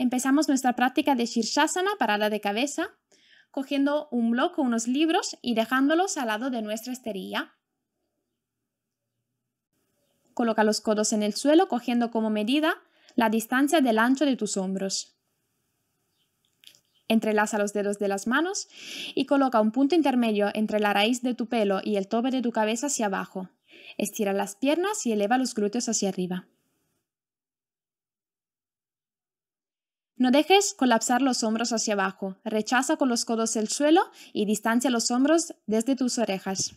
Empezamos nuestra práctica de Shirshasana, parada de cabeza, cogiendo un bloque, o unos libros y dejándolos al lado de nuestra esterilla. Coloca los codos en el suelo cogiendo como medida la distancia del ancho de tus hombros. Entrelaza los dedos de las manos y coloca un punto intermedio entre la raíz de tu pelo y el tope de tu cabeza hacia abajo. Estira las piernas y eleva los glúteos hacia arriba. No dejes colapsar los hombros hacia abajo, rechaza con los codos el suelo y distancia los hombros desde tus orejas.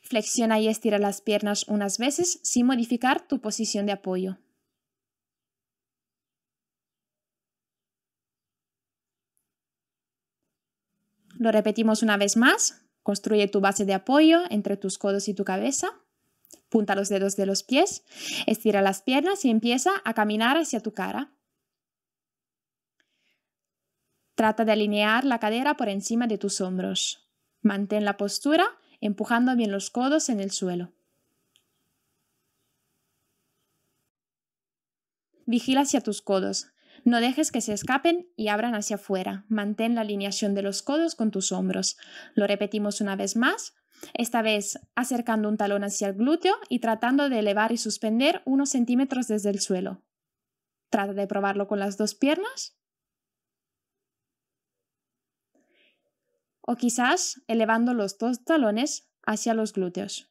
Flexiona y estira las piernas unas veces sin modificar tu posición de apoyo. Lo repetimos una vez más. Construye tu base de apoyo entre tus codos y tu cabeza. Punta los dedos de los pies, estira las piernas y empieza a caminar hacia tu cara. Trata de alinear la cadera por encima de tus hombros. Mantén la postura empujando bien los codos en el suelo. Vigila hacia tus codos. No dejes que se escapen y abran hacia afuera. Mantén la alineación de los codos con tus hombros. Lo repetimos una vez más esta vez acercando un talón hacia el glúteo y tratando de elevar y suspender unos centímetros desde el suelo. Trata de probarlo con las dos piernas. O quizás elevando los dos talones hacia los glúteos.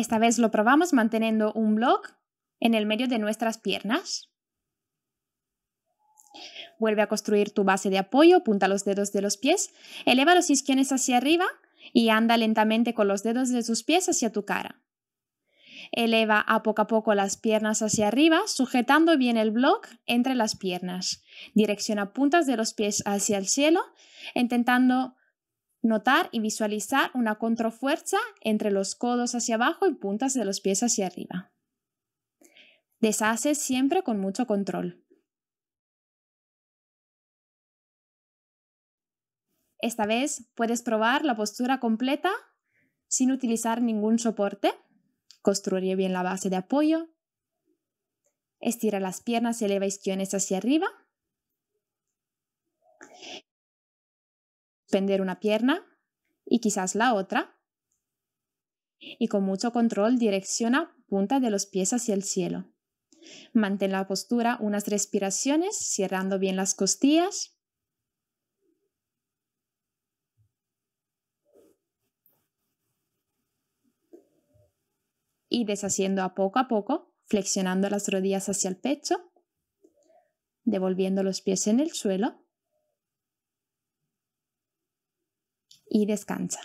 Esta vez lo probamos manteniendo un block en el medio de nuestras piernas. Vuelve a construir tu base de apoyo, punta los dedos de los pies, eleva los isquiones hacia arriba y anda lentamente con los dedos de tus pies hacia tu cara. Eleva a poco a poco las piernas hacia arriba, sujetando bien el block entre las piernas. Direcciona puntas de los pies hacia el cielo, intentando Notar y visualizar una contrafuerza entre los codos hacia abajo y puntas de los pies hacia arriba. Deshaces siempre con mucho control. Esta vez puedes probar la postura completa sin utilizar ningún soporte. Construye bien la base de apoyo. Estira las piernas y eleva isquiones hacia arriba. Suspender una pierna y quizás la otra, y con mucho control direcciona punta de los pies hacia el cielo. Mantén la postura unas respiraciones, cerrando bien las costillas. Y deshaciendo a poco a poco, flexionando las rodillas hacia el pecho, devolviendo los pies en el suelo. y descansa.